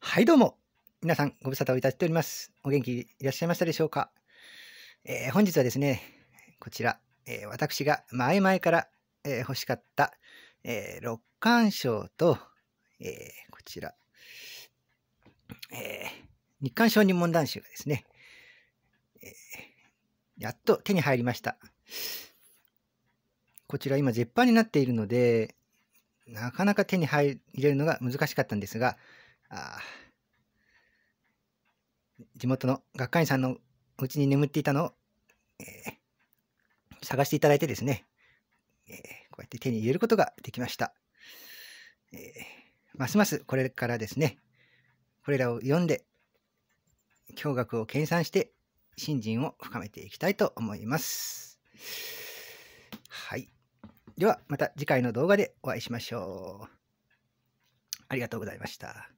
はい、どうも。皆さん、ご無沙汰をいたしております。お元気いらっしゃいましたでしょうか。えー、本日はですね、こちら、えー、私が前々から、えー、欲しかった、え六冠賞と、えこちら、え日刊少人問談集がですね、えやっと手に入りました。こちら今絶版になっているので、なかなか手に入れるのが難しかったんですが、あ地元の学会員さんのうちに眠っていたのを、えー、探していただいてですね、えー、こうやって手に入れることができました。えー、ますますこれからですね、これらを読んで、教学を研鑽して、信心を深めていきたいと思います。はい。では、また次回の動画でお会いしましょう。ありがとうございました。